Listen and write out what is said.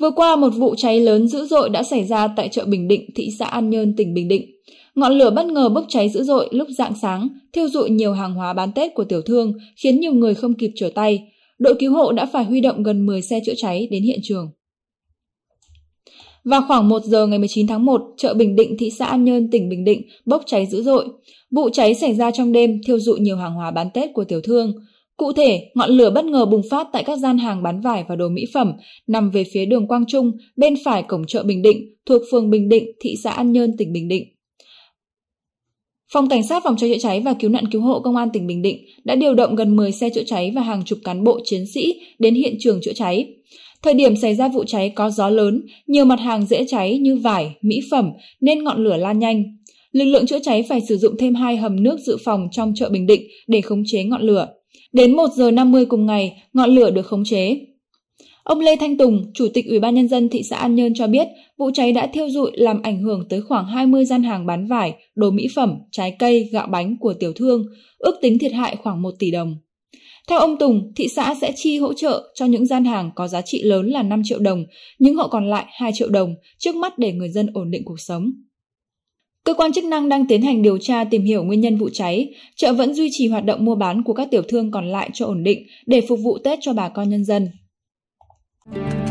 Vừa qua một vụ cháy lớn dữ dội đã xảy ra tại chợ Bình Định, thị xã An Nhơn, tỉnh Bình Định. Ngọn lửa bất ngờ bốc cháy dữ dội lúc dạng sáng, thiêu rụi nhiều hàng hóa bán Tết của tiểu thương, khiến nhiều người không kịp trở tay. Đội cứu hộ đã phải huy động gần 10 xe chữa cháy đến hiện trường. Vào khoảng 1 giờ ngày 19 tháng 1, chợ Bình Định, thị xã An Nhơn, tỉnh Bình Định bốc cháy dữ dội. Vụ cháy xảy ra trong đêm thiêu dụi nhiều hàng hóa bán Tết của tiểu thương. Cụ thể, ngọn lửa bất ngờ bùng phát tại các gian hàng bán vải và đồ mỹ phẩm nằm về phía đường Quang Trung, bên phải cổng chợ Bình Định, thuộc phường Bình Định, thị xã An Nhơn, tỉnh Bình Định. Phòng Cảnh sát phòng cháy chữa cháy và cứu nạn cứu hộ Công an tỉnh Bình Định đã điều động gần 10 xe chữa cháy và hàng chục cán bộ chiến sĩ đến hiện trường chữa cháy. Thời điểm xảy ra vụ cháy có gió lớn, nhiều mặt hàng dễ cháy như vải, mỹ phẩm nên ngọn lửa lan nhanh. Lực lượng chữa cháy phải sử dụng thêm hai hầm nước dự phòng trong chợ Bình Định để khống chế ngọn lửa. Đến 1 giờ 50 cùng ngày, ngọn lửa được khống chế. Ông Lê Thanh Tùng, Chủ tịch Ủy ban Nhân dân thị xã An Nhơn cho biết, vụ cháy đã thiêu dụi làm ảnh hưởng tới khoảng 20 gian hàng bán vải, đồ mỹ phẩm, trái cây, gạo bánh của tiểu thương, ước tính thiệt hại khoảng 1 tỷ đồng. Theo ông Tùng, thị xã sẽ chi hỗ trợ cho những gian hàng có giá trị lớn là 5 triệu đồng, những hộ còn lại 2 triệu đồng, trước mắt để người dân ổn định cuộc sống. Cơ quan chức năng đang tiến hành điều tra tìm hiểu nguyên nhân vụ cháy, chợ vẫn duy trì hoạt động mua bán của các tiểu thương còn lại cho ổn định để phục vụ Tết cho bà con nhân dân.